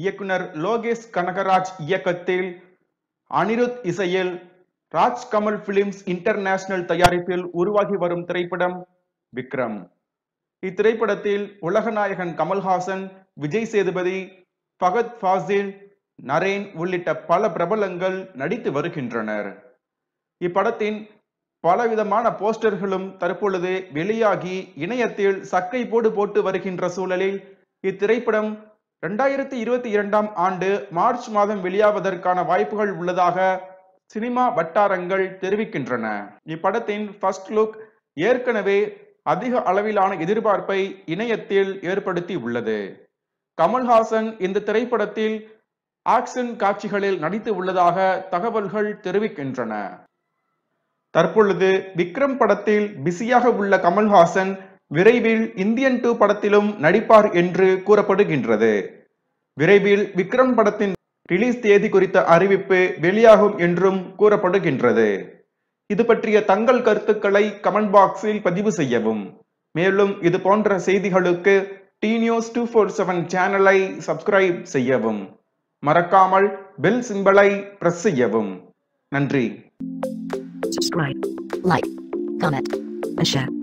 இயக்குனர் லோகேஷ் கனகராஜ் இயக்கத்தில் அனிருத் இசையில் ராஜ்கமல் பிலிம்ஸ் இன்டர்நேஷனல் தயாரிப்பில் உருவாகி வரும் திரைப்படம் விக்ரம் இத்திரைப்படத்தில் உலகநாயகன் கமல்ஹாசன் விஜய் சேதுபதி பகத் ஃபாசில் நரேன் உள்ளிட்ட பல பிரபலங்கள் நடித்து வருகின்றனர் இப்படத்தின் பலவிதமான போஸ்டர்களும் தற்பொழுது வெளியாகி இணையத்தில் சக்கை போடு போட்டு வருகின்ற சூழலில் இத்திரைப்படம் ரெண்டாயிரத்தி இருபத்தி இரண்டாம் ஆண்டு மார்ச் மாதம் வெளியாவதற்கான வாய்ப்புகள் உள்ளதாக சினிமா வட்டாரங்கள் தெரிவிக்கின்றன இப்படத்தின் ஃபர்ஸ்ட் லுக் ஏற்கனவே அதிக அளவிலான எதிர்பார்ப்பை இணையத்தில் ஏற்படுத்தி உள்ளது கமல்ஹாசன் இந்த திரைப்படத்தில் ஆக்ஷன் காட்சிகளில் நடித்து உள்ளதாக தகவல்கள் தெரிவிக்கின்றன தற்பொழுது விக்ரம் படத்தில் பிஸியாக உள்ள கமல்ஹாசன் விரைவில் இந்தியன் டூ படத்திலும் நடிப்பார் என்று கூறப்படுகின்றது விரைவில் விக்ரம் படத்தின் ரிலீஸ் தேதி குறித்த அறிவிப்பு வெளியாகும் என்றும் கூறப்படுகின்றது இது பற்றிய தங்கள் கருத்துக்களை கமெண்ட் பாக்ஸில் பதிவு செய்யவும் மேலும் இது போன்ற செய்திகளுக்கு T news two four seven சேனலை சப்ஸ்கிரைப் செய்யவும் மறக்காமல் பெல் சிம்பலை பிரஸ் செய்யவும் நன்றி Subscribe, like, comment, and share.